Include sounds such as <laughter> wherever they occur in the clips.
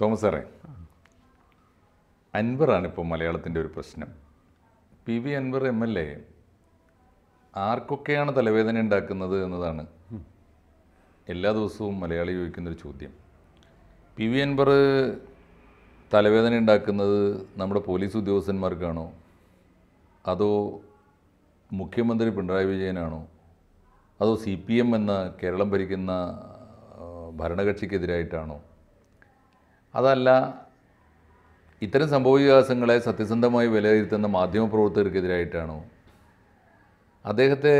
Thomas സാറേ അൻവറാണ് ഇപ്പോൾ മലയാളത്തിൻ്റെ ഒരു പ്രശ്നം P V Anvar M L A ആർക്കൊക്കെയാണ് തലവേദന ഉണ്ടാക്കുന്നത് എന്നതാണ് എല്ലാ ദിവസവും മലയാളി ചോദിക്കുന്നൊരു ചോദ്യം പി വി അൻവർ തലവേദന ഉണ്ടാക്കുന്നത് നമ്മുടെ പോലീസ് ഉദ്യോഗസ്ഥന്മാർക്കാണോ അതോ മുഖ്യമന്ത്രി പിണറായി വിജയനാണോ അതോ സി പി എം എന്ന കേരളം ഭരിക്കുന്ന ഭരണകക്ഷിക്കെതിരായിട്ടാണോ അതല്ല ഇത്തരം സംഭവവികാസങ്ങളെ സത്യസന്ധമായി വിലയിരുത്തുന്ന മാധ്യമപ്രവർത്തകർക്കെതിരായിട്ടാണോ അദ്ദേഹത്തെ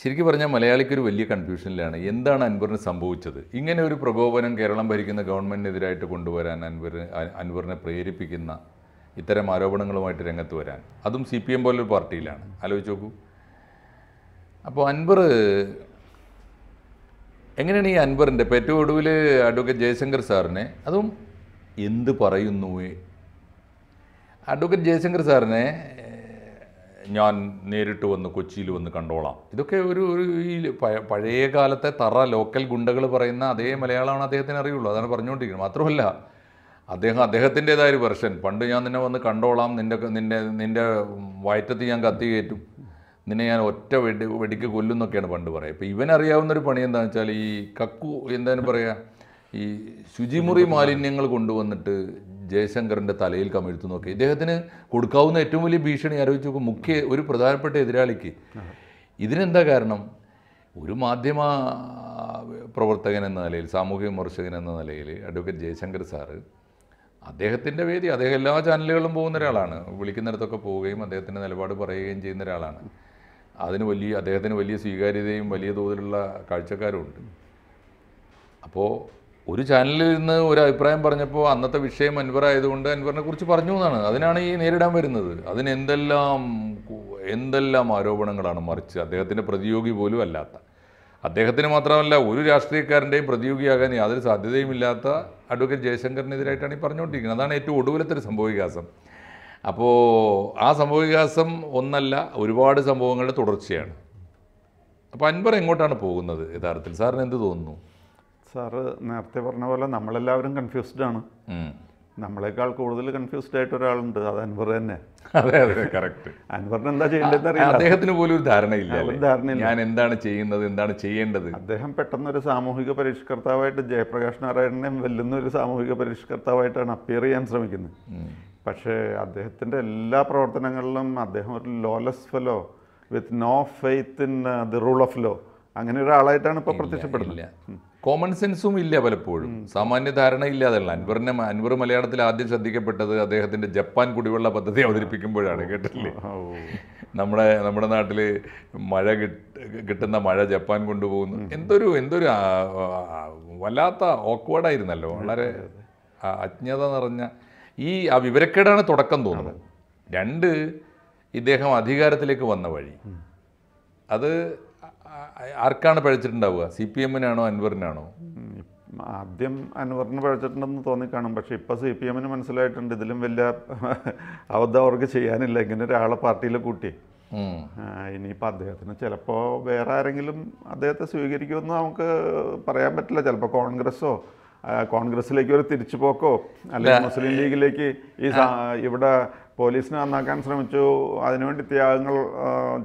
ശരിക്കും പറഞ്ഞാൽ മലയാളിക്കൊരു വലിയ കൺഫ്യൂഷനിലാണ് എന്താണ് അൻവറിന് സംഭവിച്ചത് ഇങ്ങനെ ഒരു പ്രകോപനം കേരളം ഭരിക്കുന്ന ഗവൺമെൻറ്റിനെതിരായിട്ട് കൊണ്ടുവരാൻ അൻവർ അൻവറിനെ പ്രേരിപ്പിക്കുന്ന ഇത്തരം ആരോപണങ്ങളുമായിട്ട് രംഗത്ത് വരാൻ അതും സി പി എം പോലൊരു പാർട്ടിയിലാണ് ആലോചിച്ച് നോക്കൂ അപ്പോൾ അൻവർ എങ്ങനെയാണ് ഈ അൻവറിൻ്റെ ഏറ്റവും ഒടുവിൽ അഡ്വക്കേറ്റ് ജയശങ്കർ സാറിനെ അതും എന്ത് പറയുന്നു അഡ്വക്കേറ്റ് ജയശങ്കർ സാറിനെ ഞാൻ നേരിട്ട് വന്ന് കൊച്ചിയിൽ വന്ന് കണ്ടോളാം ഇതൊക്കെ ഒരു ഒരു ഈ പഴയ കാലത്തെ തറ ലോക്കൽ ഗുണ്ടകൾ പറയുന്ന അതേ മലയാളമാണ് അദ്ദേഹത്തിന് അറിയുള്ളൂ അതാണ് പറഞ്ഞുകൊണ്ടിരിക്കുന്നത് മാത്രമല്ല അദ്ദേഹം അദ്ദേഹത്തിൻ്റേതായ ഒരു വെർഷൻ പണ്ട് ഞാൻ നിന്നെ വന്ന് കണ്ടോളാം നിൻ്റെ നിൻ്റെ നിൻ്റെ വയറ്റത്ത് ഞാൻ കത്തി കയറ്റും നിന്നെ ഞാൻ ഒറ്റ വെടി വെടിക്ക് കൊല്ലുന്നൊക്കെയാണ് പണ്ട് പറയുക ഇപ്പോൾ ഇവനറിയാവുന്നൊരു പണി എന്താണെന്ന് വെച്ചാൽ ഈ കക്കു എന്താണ് പറയുക ഈ ശുചിമുറി മാലിന്യങ്ങൾ കൊണ്ടുവന്നിട്ട് ജയശങ്കറിൻ്റെ തലയിൽ കമിഴ്ത്തു നോക്കി ഇദ്ദേഹത്തിന് കൊടുക്കാവുന്ന ഏറ്റവും വലിയ ഭീഷണി ആലോചിച്ച് നോക്കും മുഖ്യ ഒരു പ്രധാനപ്പെട്ട എതിരാളിക്ക് ഇതിനെന്താ കാരണം ഒരു മാധ്യമ പ്രവർത്തകൻ എന്ന നിലയിൽ സാമൂഹ്യ വിമർശകൻ എന്ന നിലയിൽ അഡ്വക്കേറ്റ് ജയശങ്കർ സാറ് അദ്ദേഹത്തിൻ്റെ വേദി അദ്ദേഹം എല്ലാ ചാനലുകളിലും പോകുന്ന ഒരാളാണ് വിളിക്കുന്നിടത്തൊക്കെ പോവുകയും അദ്ദേഹത്തിൻ്റെ നിലപാട് പറയുകയും ചെയ്യുന്ന ഒരാളാണ് അതിന് വലിയ അദ്ദേഹത്തിന് വലിയ സ്വീകാര്യതയും വലിയ തോതിലുള്ള കാഴ്ചക്കാരുമുണ്ട് അപ്പോൾ ഒരു ചാനലിൽ നിന്ന് ഒരു അഭിപ്രായം പറഞ്ഞപ്പോൾ അന്നത്തെ വിഷയം അൻവർ ആയതുകൊണ്ട് അൻവറിനെ കുറിച്ച് പറഞ്ഞു എന്നാണ് അതിനാണ് ഈ നേരിടാൻ വരുന്നത് അതിന് എന്തെല്ലാം എന്തെല്ലാം ആരോപണങ്ങളാണ് മറിച്ച് അദ്ദേഹത്തിൻ്റെ പ്രതിയോഗി പോലും അല്ലാത്ത അദ്ദേഹത്തിന് മാത്രമല്ല ഒരു രാഷ്ട്രീയക്കാരൻ്റെയും പ്രതിയോഗിയാകാൻ യാതൊരു ഇല്ലാത്ത അഡ്വക്കേറ്റ് ജയശങ്കറിനെതിരായിട്ടാണ് ഈ പറഞ്ഞുകൊണ്ടിരിക്കുന്നത് അതാണ് ഏറ്റവും ഒടുവിലത്തെ ഒരു സംഭവവികാസം അപ്പോൾ ആ സംഭവവികാസം ഒന്നല്ല ഒരുപാട് സംഭവങ്ങളുടെ തുടർച്ചയാണ് അപ്പോൾ അൻവർ എങ്ങോട്ടാണ് പോകുന്നത് യഥാർത്ഥത്തിൽ സാറിന് എന്ത് തോന്നുന്നു സാറ് നേരത്തെ പറഞ്ഞ പോലെ നമ്മളെല്ലാവരും കൺഫ്യൂസ്ഡ് ആണ് നമ്മളെക്കാൾ കൂടുതൽ കൺഫ്യൂസ്ഡ് ആയിട്ട് ഒരാളുണ്ട് അത് അൻവർ തന്നെ അതെ അതെ കറക്റ്റ് അൻവറിന് എന്താ ചെയ്യേണ്ടതെന്ന് അറിയില്ല അദ്ദേഹത്തിന് പോലും ഒരു ധാരണയില്ല ഒരു ധാരണയില്ല ഞാൻ എന്താണ് ചെയ്യുന്നത് എന്താണ് ചെയ്യേണ്ടത് അദ്ദേഹം പെട്ടെന്ന് ഒരു സാമൂഹിക പരിഷ്കർത്താവായിട്ട് ജയപ്രകാശ് നാരായണനെ വെല്ലുന്ന ഒരു സാമൂഹിക പരിഷ്കർത്താവായിട്ടാണ് അപ്പിയർ ചെയ്യാൻ ശ്രമിക്കുന്നത് പക്ഷേ അദ്ദേഹത്തിൻ്റെ എല്ലാ പ്രവർത്തനങ്ങളിലും അദ്ദേഹം ഒരു lawless fellow with no faith in the rule of law അങ്ങനെ ഒരാളായിട്ടാണ് ഇപ്പോൾ പ്രത്യക്ഷപ്പെടുന്നത് കോമൺ സെൻസും ഇല്ല പലപ്പോഴും സാമാന്യ ധാരണ ഇല്ലാതല്ല അൻവറിനെ അൻവർ മലയാളത്തിൽ ആദ്യം ശ്രദ്ധിക്കപ്പെട്ടത് അദ്ദേഹത്തിൻ്റെ ജപ്പാൻ കുടിവെള്ള പദ്ധതി അവതരിപ്പിക്കുമ്പോഴാണ് കേട്ടില്ലേ നമ്മുടെ നമ്മുടെ നാട്ടിൽ മഴ കിട്ടുന്ന മഴ ജപ്പാൻ കൊണ്ടുപോകുന്നു എന്തൊരു എന്തൊരു വല്ലാത്ത ഓക്വേഡായിരുന്നല്ലോ വളരെ അജ്ഞത നിറഞ്ഞ ഈ ആ വിവരക്കേടാണ് തുടക്കം തോന്നുന്നത് രണ്ട് ഇദ്ദേഹം അധികാരത്തിലേക്ക് വന്ന വഴി അത് ആർക്കാണ് പഴിച്ചിട്ടുണ്ടാവുക സി പി എമ്മിനാണോ അൻവറിനാണോ ആദ്യം അൻവറിന് പഴച്ചിട്ടുണ്ടെന്ന് തോന്നിക്കാണും പക്ഷേ ഇപ്പൊ സി പി എമ്മിന് മനസ്സിലായിട്ടുണ്ട് ഇതിലും വലിയ അബദ്ധം അവർക്ക് ചെയ്യാനില്ല ഇങ്ങനെ ഒരാളെ പാർട്ടിയിൽ കൂട്ടി ഇനിയിപ്പോൾ അദ്ദേഹത്തിന് ചിലപ്പോൾ വേറെ ആരെങ്കിലും അദ്ദേഹത്തെ സ്വീകരിക്കുമെന്ന് നമുക്ക് പറയാൻ പറ്റില്ല ചിലപ്പോൾ കോൺഗ്രസ്സോ കോൺഗ്രസിലേക്ക് ഒരു തിരിച്ചുപോക്കോ അല്ലെങ്കിൽ മുസ്ലിം ലീഗിലേക്ക് ഈ ഇവിടെ പോലീസിനെ നന്നാക്കാൻ ശ്രമിച്ചു അതിനുവേണ്ടി ത്യാഗങ്ങൾ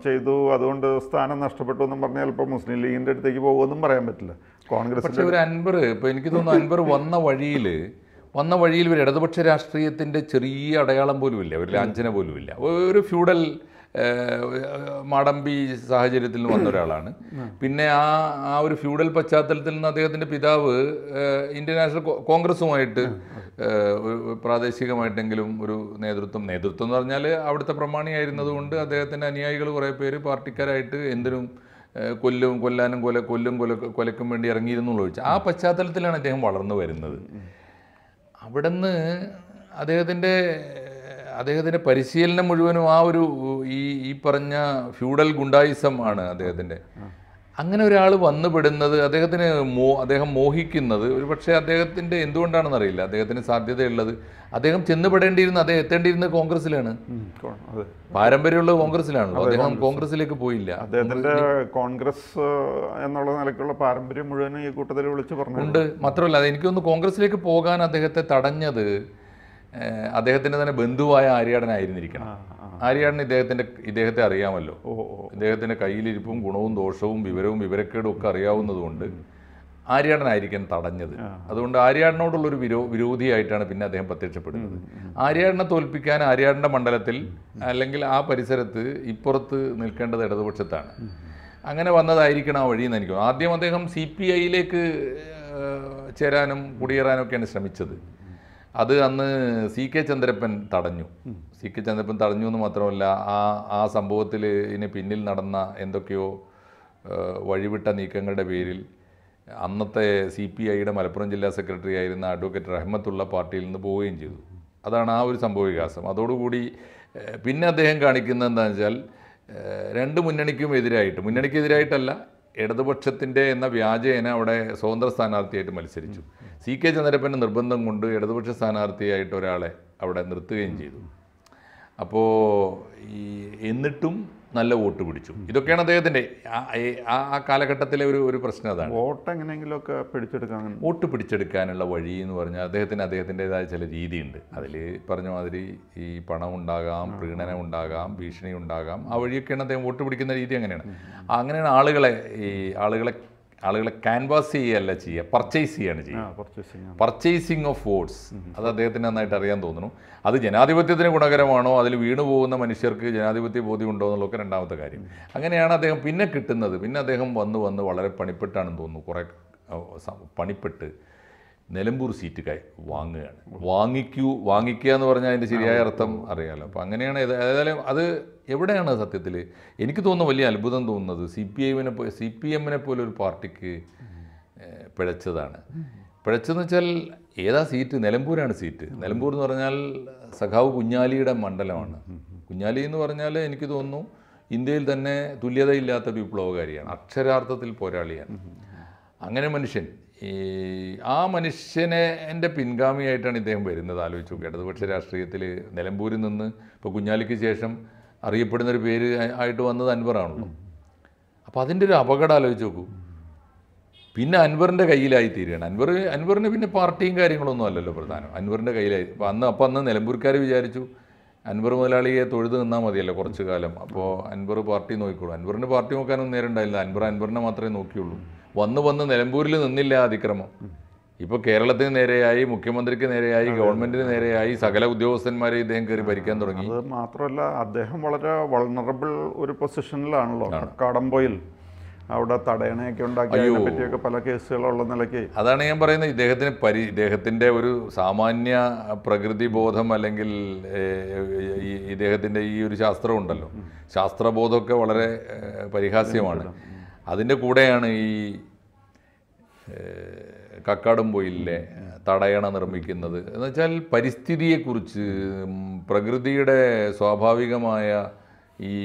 ചെയ്തു അതുകൊണ്ട് സ്ഥാനം നഷ്ടപ്പെട്ടു എന്നും പറഞ്ഞാൽ ഇപ്പോൾ മുസ്ലിം ലീഗിൻ്റെ അടുത്തേക്ക് പോകുമെന്നും പറയാൻ പറ്റില്ല കോൺഗ്രസ് പക്ഷേ ഒരു അൻപർ ഇപ്പോൾ എനിക്ക് തോന്നുന്നു അൻപർ വന്ന വഴിയിൽ വന്ന വഴിയിൽ ഒരു ഇടതുപക്ഷ രാഷ്ട്രീയത്തിൻ്റെ ചെറിയ അടയാളം പോലും ഇല്ല ഒരു ലാഞ്ചന ഇല്ല ഒരു ഫ്യൂഡൽ മാടമ്പി സാഹചര്യത്തിൽ നിന്ന് വന്ന ഒരാളാണ് പിന്നെ ആ ആ ഒരു ഫ്യൂഡൽ പശ്ചാത്തലത്തിൽ നിന്ന് അദ്ദേഹത്തിൻ്റെ പിതാവ് ഇന്ത്യൻ നാഷണൽ കോൺഗ്രസുമായിട്ട് പ്രാദേശികമായിട്ടെങ്കിലും ഒരു നേതൃത്വം നേതൃത്വം എന്ന് പറഞ്ഞാൽ അവിടുത്തെ പ്രമാണിയായിരുന്നതുകൊണ്ട് അദ്ദേഹത്തിൻ്റെ അനുയായികൾ കുറേ പേര് പാർട്ടിക്കാരായിട്ട് എന്തിനും കൊല്ലും കൊല്ലാനും കൊല കൊല്ലും കൊല കൊലക്കും വേണ്ടി ഇറങ്ങിയിരുന്നു ചോദിച്ചാൽ ആ പശ്ചാത്തലത്തിലാണ് അദ്ദേഹം വളർന്നു വരുന്നത് അവിടുന്ന് അദ്ദേഹത്തിൻ്റെ അദ്ദേഹത്തിൻ്റെ പരിശീലനം മുഴുവനും ആ ഒരു ഈ ഈ പറഞ്ഞ ഫ്യൂഡൽ ഗുണ്ടായിസം ആണ് അദ്ദേഹത്തിൻ്റെ അങ്ങനെ ഒരാൾ വന്നുപെടുന്നത് അദ്ദേഹത്തിന് മോ അദ്ദേഹം മോഹിക്കുന്നത് ഒരു പക്ഷേ അദ്ദേഹത്തിൻ്റെ എന്തുകൊണ്ടാണെന്നറിയില്ല അദ്ദേഹത്തിന് സാധ്യതയുള്ളത് അദ്ദേഹം ചെന്നുപെടേണ്ടിയിരുന്ന അദ്ദേഹം എത്തേണ്ടിയിരുന്ന കോൺഗ്രസിലാണ് പാരമ്പര്യമുള്ള കോൺഗ്രസിലാണല്ലോ അദ്ദേഹം കോൺഗ്രസിലേക്ക് പോയില്ല അദ്ദേഹത്തിന്റെ കോൺഗ്രസ് എന്നുള്ള നിലയ്ക്കുള്ള പാരമ്പര്യം മുഴുവൻ ഈ കൂട്ടത്തിൽ വിളിച്ചു ഉണ്ട് മാത്രമല്ല എനിക്കൊന്ന് കോൺഗ്രസിലേക്ക് പോകാൻ അദ്ദേഹത്തെ തടഞ്ഞത് അദ്ദേഹത്തിന്റെ തന്നെ ബന്ധുവായ ആര്യാടനായിരുന്നിരിക്കണം ആര്യാടൻ ഇദ്ദേഹത്തിന്റെ ഇദ്ദേഹത്തെ അറിയാമല്ലോ ഇദ്ദേഹത്തിന്റെ കയ്യിലിരിപ്പും ഗുണവും ദോഷവും വിവരവും വിവരക്കേടും ഒക്കെ അറിയാവുന്നതുകൊണ്ട് ആര്യാടനായിരിക്കാൻ തടഞ്ഞത് അതുകൊണ്ട് ആര്യാടനോടുള്ളൊരു വിരോ വിരോധിയായിട്ടാണ് പിന്നെ അദ്ദേഹം പ്രത്യക്ഷപ്പെടുന്നത് ആര്യാടനെ തോൽപ്പിക്കാൻ ആര്യാടൻ്റെ മണ്ഡലത്തിൽ അല്ലെങ്കിൽ ആ പരിസരത്ത് ഇപ്പുറത്ത് നിൽക്കേണ്ടത് ഇടതുപക്ഷത്താണ് അങ്ങനെ വന്നതായിരിക്കണം ആ വഴിയെന്ന് എനിക്ക് ആദ്യം അദ്ദേഹം സി പി ഐയിലേക്ക് ചേരാനും കുടിയേറാനും ഒക്കെയാണ് ശ്രമിച്ചത് അത് അന്ന് സി കെ ചന്ദ്രപ്പൻ തടഞ്ഞു സി കെ ചന്ദ്രപ്പൻ തടഞ്ഞു എന്ന് മാത്രമല്ല ആ ആ സംഭവത്തിൽ ഇതിന് പിന്നിൽ നടന്ന എന്തൊക്കെയോ വഴിവിട്ട നീക്കങ്ങളുടെ പേരിൽ അന്നത്തെ സി പി ഐയുടെ മലപ്പുറം ജില്ലാ സെക്രട്ടറി ആയിരുന്ന അഡ്വക്കേറ്റ് റഹ്മത്തുള്ള പാർട്ടിയിൽ നിന്ന് പോവുകയും ചെയ്തു അതാണ് ആ ഒരു സംഭവ വികാസം അതോടുകൂടി പിന്നെ അദ്ദേഹം കാണിക്കുന്നത് എന്താണെന്ന് വെച്ചാൽ രണ്ട് മുന്നണിക്കും എതിരായിട്ട് മുന്നണിക്കെതിരായിട്ടല്ല ഇടതുപക്ഷത്തിൻ്റെ എന്ന വ്യാജേന അവിടെ സ്വതന്ത്ര സ്ഥാനാർത്ഥിയായിട്ട് മത്സരിച്ചു സി കെ ചന്ദ്രപ്പൻ്റെ നിർബന്ധം കൊണ്ട് ഇടതുപക്ഷ സ്ഥാനാർത്ഥിയായിട്ട് ഒരാളെ അവിടെ നിർത്തുകയും ചെയ്തു അപ്പോൾ ഈ എന്നിട്ടും നല്ല വോട്ട് പിടിച്ചു ഇതൊക്കെയാണ് അദ്ദേഹത്തിൻ്റെ ആ കാലഘട്ടത്തിലെ ഒരു ഒരു പ്രശ്നം അതാണ് വോട്ട് എങ്ങനെയെങ്കിലുമൊക്കെ പിടിച്ചെടുക്കാൻ വോട്ട് പിടിച്ചെടുക്കാനുള്ള വഴി എന്ന് പറഞ്ഞാൽ അദ്ദേഹത്തിന് അദ്ദേഹത്തിൻ്റെതായ ചില രീതിയുണ്ട് അതിൽ പറഞ്ഞ മാതിരി ഈ പണം ഉണ്ടാകാം പ്രീണനം ഉണ്ടാകാം ഭീഷണി ഉണ്ടാകാം ആ വഴിയൊക്കെയാണ് അദ്ദേഹം വോട്ട് പിടിക്കുന്ന രീതി അങ്ങനെയാണ് അങ്ങനെയാണ് ആളുകളെ ഈ ആളുകളെ ആളുകളെ ക്യാൻവാസ് ചെയ്യുകയല്ല ചെയ്യുക പർച്ചേസ് ചെയ്യാണ് ചെയ്യുക പർച്ചേസിങ് ഓഫ് വോട്ട്സ് അത് അദ്ദേഹത്തിന് നന്നായിട്ട് അറിയാൻ തോന്നുന്നു അത് ജനാധിപത്യത്തിന് ഗുണകരമാണോ അതിൽ വീണു പോകുന്ന മനുഷ്യർക്ക് ജനാധിപത്യ ബോധ്യം ഉണ്ടോ എന്നുള്ളതൊക്കെ രണ്ടാമത്തെ കാര്യം അങ്ങനെയാണ് അദ്ദേഹം പിന്നെ കിട്ടുന്നത് പിന്നെ അദ്ദേഹം വന്ന് വന്ന് വളരെ പണിപ്പെട്ടാണെന്ന് തോന്നുന്നു കുറേ പണിപ്പെട്ട് നിലമ്പൂർ സീറ്റ് കൈ വാങ്ങുകയാണ് വാങ്ങിക്കൂ വാങ്ങിക്കുക എന്ന് പറഞ്ഞാൽ അതിൻ്റെ ശരിയായ അർത്ഥം അറിയാമല്ലോ അപ്പോൾ അങ്ങനെയാണ് ഏതായാലും അത് എവിടെയാണ് സത്യത്തിൽ എനിക്ക് തോന്നുന്ന വലിയ അത്ഭുതം തോന്നുന്നത് സി പി ഐമിനെ പോ സി പി എമ്മിനെ പോലെ ഒരു പാർട്ടിക്ക് പിഴച്ചതാണ് പിഴച്ചതെന്ന് വെച്ചാൽ ഏതാ സീറ്റ് നിലമ്പൂരാണ് സീറ്റ് നിലമ്പൂർ എന്ന് പറഞ്ഞാൽ സഖാവ് കുഞ്ഞാലിയുടെ മണ്ഡലമാണ് കുഞ്ഞാലി എന്ന് പറഞ്ഞാൽ എനിക്ക് തോന്നുന്നു ഇന്ത്യയിൽ തന്നെ തുല്യതയില്ലാത്ത ഒരു വിപ്ലവകാരിയാണ് അക്ഷരാർത്ഥത്തിൽ പോരാളിയാണ് അങ്ങനെ മനുഷ്യൻ ഈ ആ മനുഷ്യനെ എൻ്റെ പിൻഗാമിയായിട്ടാണ് ഇദ്ദേഹം വരുന്നത് ആലോചിച്ച് നോക്കി പക്ഷേ രാഷ്ട്രീയത്തിൽ നിലമ്പൂരിൽ നിന്ന് ഇപ്പോൾ കുഞ്ഞാലിക്ക് ശേഷം അറിയപ്പെടുന്ന ഒരു പേര് ആയിട്ട് വന്നത് അൻവറാണല്ലോ അപ്പോൾ അതിൻ്റെ ഒരു അപകടം ആലോചിച്ച് നോക്കൂ പിന്നെ അൻവറിൻ്റെ കയ്യിലായി തീരുകയാണ് അൻവർ അൻവറിന് പിന്നെ പാർട്ടിയും കാര്യങ്ങളൊന്നും അല്ലല്ലോ പ്രധാനം അൻവറിൻ്റെ കയ്യിലായി അപ്പോൾ അന്ന് അപ്പോൾ അന്ന് നിലമ്പൂർക്കാർ വിചാരിച്ചു അൻവർ മുതലാളിയെ തൊഴുത് നിന്നാൽ മതിയല്ലോ കുറച്ച് കാലം അപ്പോൾ അൻവർ പാർട്ടി നോക്കിക്കോളൂ അൻവറിൻ്റെ പാർട്ടി നോക്കാനൊന്നും നേരം ഉണ്ടായില്ല അൻവർ അൻവറിനെ മാത്രമേ നോക്കിയുള്ളൂ വന്ന് വന്ന് നിലമ്പൂരിൽ നിന്നില്ല അതിക്രമം ഇപ്പൊ കേരളത്തിന് നേരെയായി മുഖ്യമന്ത്രിക്ക് നേരെയായി ഗവൺമെന്റിന് നേരെയായി സകല ഉദ്യോഗസ്ഥന്മാരെ ഇദ്ദേഹം കയറി ഭരിക്കാൻ തുടങ്ങി അത് മാത്രമല്ല അദ്ദേഹം വളരെ വൾണറബിൾ ഒരു പൊസിഷനിലാണല്ലോ കടമ്പോയിൽ അവിടെ തടയണയൊക്കെ ഉണ്ടാക്കിയൊക്കെ പല കേസുകളുള്ള നിലയ്ക്ക് അതാണ് ഞാൻ പറയുന്നത് ഇദ്ദേഹത്തിന് പരി ഇദ്ദേഹത്തിന്റെ ഒരു സാമാന്യ പ്രകൃതി ബോധം അല്ലെങ്കിൽ ഇദ്ദേഹത്തിന്റെ ഈ ഒരു ശാസ്ത്രം ഉണ്ടല്ലോ ശാസ്ത്രബോധമൊക്കെ വളരെ പരിഹാസ്യമാണ് അതിൻ്റെ കൂടെയാണ് ഈ കക്കാടുംപൊയിലെ തടയണ നിർമ്മിക്കുന്നത് എന്ന് വെച്ചാൽ പരിസ്ഥിതിയെക്കുറിച്ച് പ്രകൃതിയുടെ സ്വാഭാവികമായ ഈ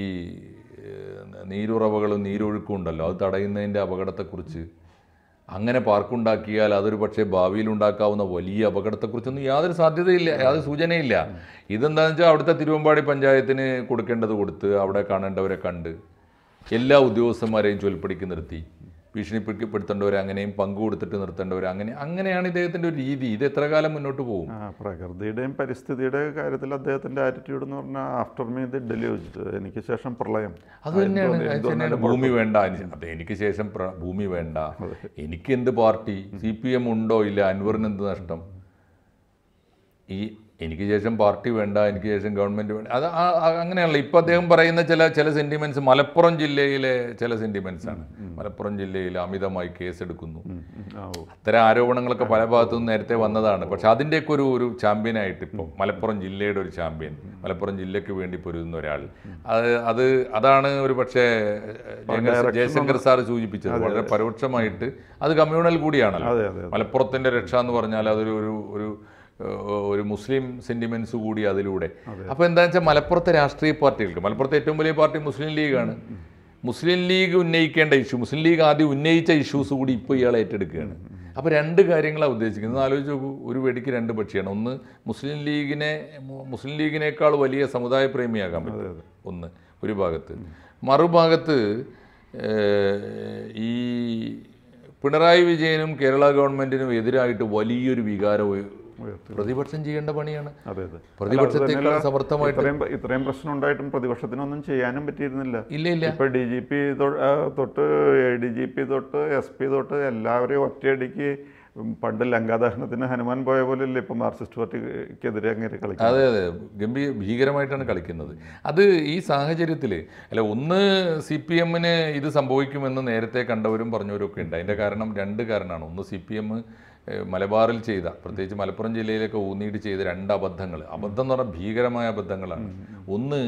നീരുറവകളും നീരൊഴുക്കും ഉണ്ടല്ലോ അത് തടയുന്നതിൻ്റെ അപകടത്തെക്കുറിച്ച് അങ്ങനെ പാർക്കുണ്ടാക്കിയാൽ അതൊരു പക്ഷേ ഭാവിയിൽ ഉണ്ടാക്കാവുന്ന വലിയ അപകടത്തെക്കുറിച്ചൊന്നും യാതൊരു സാധ്യതയില്ല യാതൊരു സൂചനയില്ല ഇതെന്താണെന്ന് വെച്ചാൽ അവിടുത്തെ തിരുവമ്പാടി പഞ്ചായത്തിന് കൊടുക്കേണ്ടത് കൊടുത്ത് അവിടെ കാണേണ്ടവരെ കണ്ട് എല്ലാ ഉദ്യോഗസ്ഥന്മാരെയും ചൊൽപ്പടിക്ക് നിർത്തി ഭീഷണിപ്പെടുത്തേണ്ടവർ അങ്ങനെയും പങ്കു കൊടുത്തിട്ട് നിർത്തേണ്ടവർ അങ്ങനെ അങ്ങനെയാണ് ഇദ്ദേഹത്തിൻ്റെ ഒരു രീതി ഇത് എത്ര കാലം മുന്നോട്ട് പോകും പ്രകൃതിയുടെയും പരിസ്ഥിതിയുടെ കാര്യത്തിൽ അദ്ദേഹത്തിൻ്റെ ആറ്റിറ്റ്യൂഡ് എന്ന് പറഞ്ഞാൽ ആഫ്റ്റർ മീ ദി ഡെലിവജ് എനിക്ക് ശേഷം പ്രളയം അത് തന്നെയാണ് ഭൂമി വേണ്ട എനിക്ക് ശേഷം ഭൂമി വേണ്ട എനിക്ക് എന്ത് പാർട്ടി സി പി എം ഉണ്ടോ ഇല്ല അൻവറിന് എന്ത് നഷ്ടം ഈ എനിക്ക് ശേഷം പാർട്ടി വേണ്ട എനിക്ക് ശേഷം ഗവൺമെൻറ് വേണ്ട അത് അങ്ങനെയുള്ള ഇപ്പം അദ്ദേഹം പറയുന്ന ചില ചില സെൻറ്റിമെൻറ്റ്സ് മലപ്പുറം ജില്ലയിലെ ചില ആണ് മലപ്പുറം ജില്ലയിൽ അമിതമായി കേസെടുക്കുന്നു അത്തരം ആരോപണങ്ങളൊക്കെ പല ഭാഗത്തു നിന്ന് നേരത്തെ വന്നതാണ് പക്ഷെ അതിൻ്റെയൊക്കെ ഒരു ഒരു ചാമ്പ്യനായിട്ട് ഇപ്പം മലപ്പുറം ജില്ലയുടെ ഒരു ചാമ്പ്യൻ മലപ്പുറം ജില്ലയ്ക്ക് വേണ്ടി പൊരുതുന്ന ഒരാൾ അത് അത് അതാണ് ഒരു പക്ഷേ ജയശങ്കർ സാർ സൂചിപ്പിച്ചത് വളരെ പരോക്ഷമായിട്ട് അത് കമ്മ്യൂണൽ കൂടിയാണല്ലോ മലപ്പുറത്തിൻ്റെ രക്ഷ എന്ന് പറഞ്ഞാൽ അതൊരു ഒരു ഒരു മുസ്ലിം സെന്റിമെന്റ്സ് കൂടി അതിലൂടെ അപ്പോൾ എന്താണെന്ന് വെച്ചാൽ മലപ്പുറത്തെ രാഷ്ട്രീയ പാർട്ടികൾക്ക് മലപ്പുറത്തെ ഏറ്റവും വലിയ പാർട്ടി മുസ്ലിം ലീഗാണ് മുസ്ലിം ലീഗ് ഉന്നയിക്കേണ്ട ഇഷ്യൂ മുസ്ലിം ലീഗ് ആദ്യം ഉന്നയിച്ച ഇഷ്യൂസ് കൂടി ഇപ്പോൾ ഇയാൾ ഏറ്റെടുക്കുകയാണ് അപ്പോൾ രണ്ട് കാര്യങ്ങളാണ് ഉദ്ദേശിക്കുന്നത് ആലോചിച്ച് നോക്കൂ ഒരു വെടിക്ക് രണ്ട് പക്ഷിയാണ് ഒന്ന് മുസ്ലിം ലീഗിനെ മുസ്ലിം ലീഗിനേക്കാൾ വലിയ സമുദായ പ്രേമിയാകാൻ പറ്റും ഒന്ന് ഒരു ഭാഗത്ത് മറുഭാഗത്ത് ഈ പിണറായി വിജയനും കേരള ഗവൺമെൻറ്റിനും എതിരായിട്ട് വലിയൊരു വികാരം പ്രതിപക്ഷം ചെയ്യേണ്ട പണിയാണ് പ്രതിപക്ഷത്തെക്കാൾ സമർത്ഥമായിട്ട് ഇത്രയും പ്രശ്നം ഉണ്ടായിട്ടും പ്രതിപക്ഷത്തിനൊന്നും ചെയ്യാനും പറ്റിയിരുന്നില്ല ഇല്ല ഇല്ല ഇപ്പൊ ഡി ജി പി തൊട്ട് എ ഡി ജി പി തൊട്ട് എസ് പി തൊട്ട് എല്ലാവരെയും ഒറ്റയടിക്ക് പണ്ട് ലങ്കാദഹനത്തിന് ഹനുമാൻ പോയ പോലെയല്ലേ ഇപ്പം മാർക്സിസ്റ്റ് പാർട്ടിക്കെതിരെ അങ്ങനെ കളിക്കുന്നത് അതെ അതെ ഗംഭീര ഭീകരമായിട്ടാണ് കളിക്കുന്നത് അത് ഈ സാഹചര്യത്തിൽ അല്ല ഒന്ന് സി പി എമ്മിന് ഇത് സംഭവിക്കുമെന്ന് നേരത്തെ കണ്ടവരും പറഞ്ഞവരും ഒക്കെ ഉണ്ട് അതിൻ്റെ കാരണം രണ്ട് കാരണമാണ് ഒന്ന് സി പി എം മലബാറിൽ ചെയ്ത പ്രത്യേകിച്ച് മലപ്പുറം ജില്ലയിലൊക്കെ ഊന്നിയിട്ട് ചെയ്ത രണ്ട് അബദ്ധങ്ങൾ അബദ്ധം എന്ന് പറഞ്ഞാൽ ഭീകരമായ അബദ്ധങ്ങളാണ് ഒന്ന്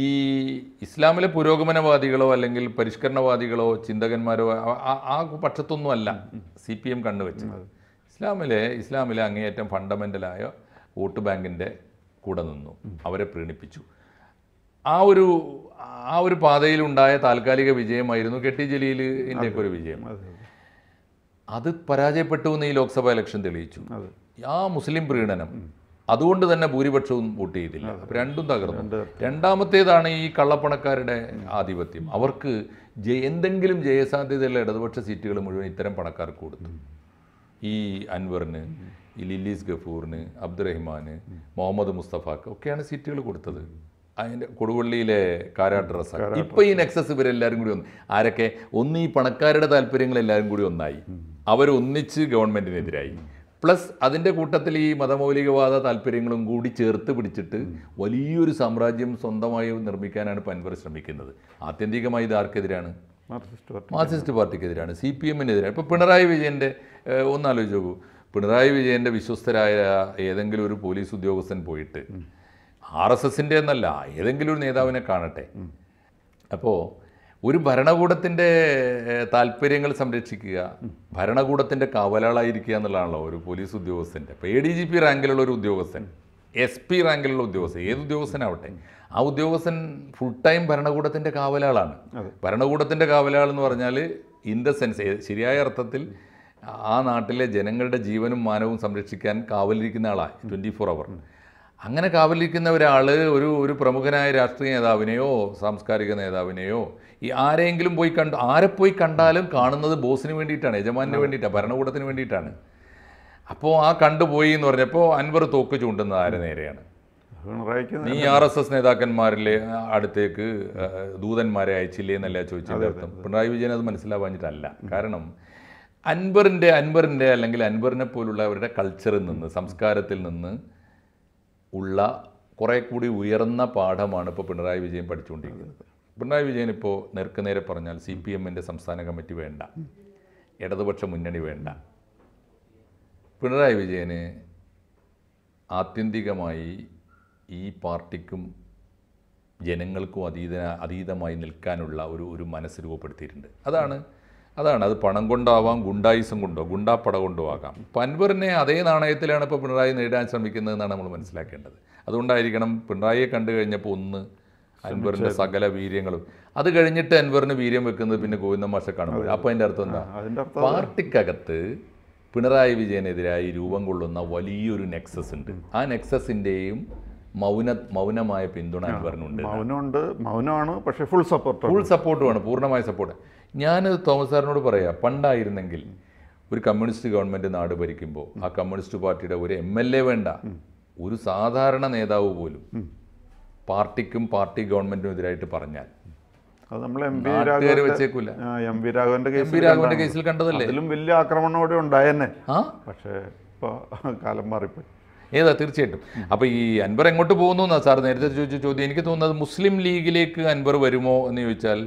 ഈ ഇസ്ലാമിലെ പുരോഗമനവാദികളോ അല്ലെങ്കിൽ പരിഷ്കരണവാദികളോ ചിന്തകന്മാരോ ആ പക്ഷത്തൊന്നും അല്ല സി പി എം കണ്ടുവച്ചത് ഇസ്ലാമിലെ ഇസ്ലാമിലെ അങ്ങേയറ്റം ഫണ്ടമെൻ്റലായ വോട്ട് ബാങ്കിൻ്റെ കൂടെ നിന്നു അവരെ പ്രീണിപ്പിച്ചു ആ ഒരു ആ ഒരു പാതയിലുണ്ടായ താൽക്കാലിക വിജയമായിരുന്നു കെട്ടി ജലീലിൻ്റെ ഒരു വിജയം അത് പരാജയപ്പെട്ടു എന്ന് ഈ ലോക്സഭാ ഇലക്ഷൻ തെളിയിച്ചു ആ മുസ്ലിം പ്രീണനം അതുകൊണ്ട് തന്നെ ഭൂരിപക്ഷവും വോട്ട് ചെയ്തില്ല രണ്ടും തകർന്നു രണ്ടാമത്തേതാണ് ഈ കള്ളപ്പണക്കാരുടെ ആധിപത്യം അവർക്ക് എന്തെങ്കിലും ജയസാധ്യതയുള്ള ഇടതുപക്ഷ സീറ്റുകൾ മുഴുവൻ ഇത്തരം പണക്കാർക്ക് കൊടുത്തു ഈ അൻവറിന് ഈ ലില്ലീസ് ഗഫൂറിന് അബ്ദുറഹിമാന് മുഹമ്മദ് മുസ്തഫാക്ക് ഒക്കെയാണ് സീറ്റുകൾ കൊടുത്തത് അതിൻ്റെ കൊടുവള്ളിയിലെ കാരാട്ട് റസാഖ് ഇപ്പം ഈ നെക്സസ് ഇവരെല്ലാവരും കൂടി ഒന്ന് ആരൊക്കെ ഒന്ന് ഈ പണക്കാരുടെ താല്പര്യങ്ങൾ എല്ലാവരും കൂടി ഒന്നായി അവരൊന്നിച്ച് ഗവൺമെൻറ്റിനെതിരായി പ്ലസ് അതിൻ്റെ കൂട്ടത്തിൽ ഈ മതമൗലികവാദ താല്പര്യങ്ങളും കൂടി ചേർത്ത് പിടിച്ചിട്ട് വലിയൊരു സാമ്രാജ്യം സ്വന്തമായി നിർമ്മിക്കാനാണ് പൻവർ ശ്രമിക്കുന്നത് ആത്യന്തികമായി ഇത് ആർക്കെതിരാണ് മാർക്സിസ്റ്റ് പാർട്ടിക്കെതിരാണ് സി പി എമ്മിനെതിരാണ് ഇപ്പോൾ പിണറായി വിജയൻ്റെ ഒന്നാലോചിച്ച് നോക്കൂ പിണറായി വിജയൻ്റെ വിശ്വസ്തരായ ഏതെങ്കിലും ഒരു പോലീസ് ഉദ്യോഗസ്ഥൻ പോയിട്ട് ആർ എസ് എസിൻ്റെ എന്നല്ല ഏതെങ്കിലും ഒരു നേതാവിനെ കാണട്ടെ അപ്പോൾ ഒരു ഭരണകൂടത്തിൻ്റെ താല്പര്യങ്ങൾ സംരക്ഷിക്കുക ഭരണകൂടത്തിൻ്റെ കവലാളായിരിക്കുക എന്നുള്ളതാണല്ലോ ഒരു പോലീസ് ഉദ്യോഗസ്ഥൻ്റെ ഇപ്പോൾ എ ഡി ജി പി റാങ്കിലുള്ള ഒരു ഉദ്യോഗസ്ഥൻ എസ് പി റാങ്കിലുള്ള ഉദ്യോഗസ്ഥൻ ഏത് ഉദ്യോഗസ്ഥനാവട്ടെ ആ ഉദ്യോഗസ്ഥൻ ഫുൾ ടൈം ഭരണകൂടത്തിൻ്റെ കാവലാളാണ് ഭരണകൂടത്തിൻ്റെ കാവലാൾ എന്ന് പറഞ്ഞാൽ ഇൻ ദ സെൻസ് ശരിയായ അർത്ഥത്തിൽ ആ നാട്ടിലെ ജനങ്ങളുടെ ജീവനും മാനവും സംരക്ഷിക്കാൻ കാവലിരിക്കുന്ന ആളാണ് ട്വൻറ്റി ഫോർ അവർ അങ്ങനെ കാവലിരിക്കുന്ന ഒരാൾ ഒരു ഒരു പ്രമുഖനായ രാഷ്ട്രീയ നേതാവിനെയോ സാംസ്കാരിക നേതാവിനെയോ ഈ ആരെങ്കിലും പോയി കണ്ട് ആരെ പോയി കണ്ടാലും കാണുന്നത് ബോസിന് വേണ്ടിയിട്ടാണ് യജമാനു വേണ്ടിയിട്ടാണ് ഭരണകൂടത്തിന് വേണ്ടിയിട്ടാണ് അപ്പോൾ ആ കണ്ടുപോയി എന്ന് പറഞ്ഞപ്പോൾ അൻവർ തോക്ക് ചൂണ്ടുന്നത് ആരെ നേരെയാണ് നീ ആർ എസ് എസ് നേതാക്കന്മാരിലെ അടുത്തേക്ക് ദൂതന്മാരെ അയച്ചില്ലേ എന്നല്ല ചോദിച്ചതിൻ്റെ അർത്ഥം പിണറായി വിജയൻ അത് മനസ്സിലാവാഞ്ഞിട്ടല്ല കാരണം അൻവറിൻ്റെ അൻവറിൻ്റെ അല്ലെങ്കിൽ അൻവറിനെ പോലുള്ളവരുടെ കൾച്ചറിൽ നിന്ന് സംസ്കാരത്തിൽ നിന്ന് ഉള്ള കുറേ കൂടി ഉയർന്ന പാഠമാണ് ഇപ്പോൾ പിണറായി വിജയൻ പഠിച്ചുകൊണ്ടിരിക്കുന്നത് പിണറായി വിജയൻ ഇപ്പോൾ നേർക്ക് നേരെ പറഞ്ഞാൽ സി പി എമ്മിൻ്റെ സംസ്ഥാന കമ്മിറ്റി വേണ്ട ഇടതുപക്ഷ മുന്നണി വേണ്ട പിണറായി വിജയന് ആത്യന്തികമായി ഈ പാർട്ടിക്കും ജനങ്ങൾക്കും അതീത അതീതമായി നിൽക്കാനുള്ള ഒരു ഒരു മനസ്സ് രൂപപ്പെടുത്തിയിട്ടുണ്ട് അതാണ് അതാണ് അത് പണം കൊണ്ടാവാം ഗുണ്ടായിസം കൊണ്ടോ ഗുണ്ടാപ്പട കൊണ്ടോ ആകാം പൻവറിനെ അതേ നാണയത്തിലാണ് ഇപ്പോൾ പിണറായി നേടാൻ ശ്രമിക്കുന്നതെന്നാണ് നമ്മൾ മനസ്സിലാക്കേണ്ടത് അതുകൊണ്ടായിരിക്കണം പിണറായിയെ കണ്ടു കഴിഞ്ഞപ്പോൾ ഒന്ന് അൻവറിൻ്റെ സകല വീര്യങ്ങളും അത് കഴിഞ്ഞിട്ട് അൻവറിന് വീര്യം വെക്കുന്നത് പിന്നെ ഗോവിന്ദൻ മാഷെ കാണുമ്പോൾ അപ്പോൾ അതിൻ്റെ അർത്ഥം എന്താ പാർട്ടിക്കകത്ത് പിണറായി വിജയനെതിരായി രൂപം കൊള്ളുന്ന വലിയൊരു നെക്സസ് ഉണ്ട് ആ നെക്സസിൻ്റെയും മൗന മൗനമായ പിന്തുണ അൻവറിനുണ്ട് മൗനമുണ്ട് മൗനമാണ് പക്ഷേ ഫുൾ സപ്പോർട്ട് ഫുൾ സപ്പോർട്ടുമാണ് പൂർണ്ണമായ സപ്പോർട്ട് ഞാനത് തോമസ് സാറിനോട് പറയാം പണ്ടായിരുന്നെങ്കിൽ ഒരു കമ്മ്യൂണിസ്റ്റ് ഗവൺമെൻറ് നാട് ഭരിക്കുമ്പോൾ ആ കമ്മ്യൂണിസ്റ്റ് പാർട്ടിയുടെ ഒരു എം എൽ എ വേണ്ട ഒരു സാധാരണ നേതാവ് പോലും പാർട്ടിക്കും പാർട്ടി ഗവൺമെന്റിനും എതിരായിട്ട് പറഞ്ഞാൽ അത് രാഘവന്റെ കേസിൽ കണ്ടതല്ലേ അതിലും വലിയ പക്ഷേ കാലം മാറിപ്പോയി ഏതാ തീർച്ചയായിട്ടും അപ്പൊ ഈ അൻവർ എങ്ങോട്ട് പോകുന്നു സാർ നേരത്തെ ചോദിച്ച ചോദ്യം എനിക്ക് തോന്നുന്നത് മുസ്ലിം ലീഗിലേക്ക് അൻവർ വരുമോ എന്ന് ചോദിച്ചാൽ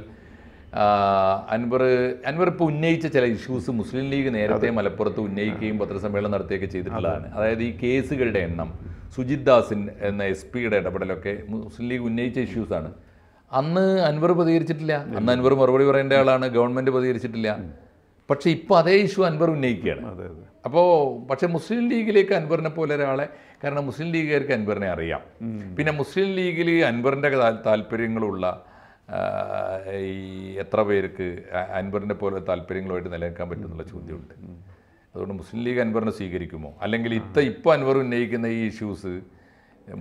അൻവർ അൻവർ ഇപ്പോൾ ഉന്നയിച്ച ചില ഇഷ്യൂസ് മുസ്ലിം ലീഗ് നേരത്തെ മലപ്പുറത്ത് ഉന്നയിക്കുകയും പത്രസമ്മേളനം നടത്തുകയൊക്കെ ചെയ്തിട്ടുള്ളതാണ് അതായത് ഈ കേസുകളുടെ എണ്ണം സുജിത് ദാസിൻ എന്ന എസ് പിയുടെ ഇടപെടലൊക്കെ മുസ്ലിം ലീഗ് ഉന്നയിച്ച ഇഷ്യൂസാണ് അന്ന് അൻവർ പ്രതികരിച്ചിട്ടില്ല അന്ന് അൻവർ മറുപടി പറയേണ്ട ആളാണ് ഗവൺമെൻറ് പ്രതികരിച്ചിട്ടില്ല പക്ഷെ ഇപ്പോൾ അതേ ഇഷ്യൂ അൻവർ ഉന്നയിക്കുകയാണ് അപ്പോൾ പക്ഷേ മുസ്ലിം ലീഗിലേക്ക് അൻവറിനെ പോലെ ഒരാളെ കാരണം മുസ്ലിം ലീഗുകാർക്ക് അൻവറിനെ അറിയാം പിന്നെ മുസ്ലിം ലീഗിൽ അൻവറിൻ്റെ താല്പര്യങ്ങളുള്ള ഈ എത്ര പേർക്ക് അൻവറിനെ പോലെ താല്പര്യങ്ങളുമായിട്ട് നിലനിൽക്കാൻ പറ്റുമെന്നുള്ള ചോദ്യമുണ്ട് അതുകൊണ്ട് മുസ്ലിം ലീഗ് അൻവറിനെ സ്വീകരിക്കുമോ അല്ലെങ്കിൽ ഇത്ത ഇപ്പോൾ അൻവർ ഉന്നയിക്കുന്ന ഈ ഇഷ്യൂസ്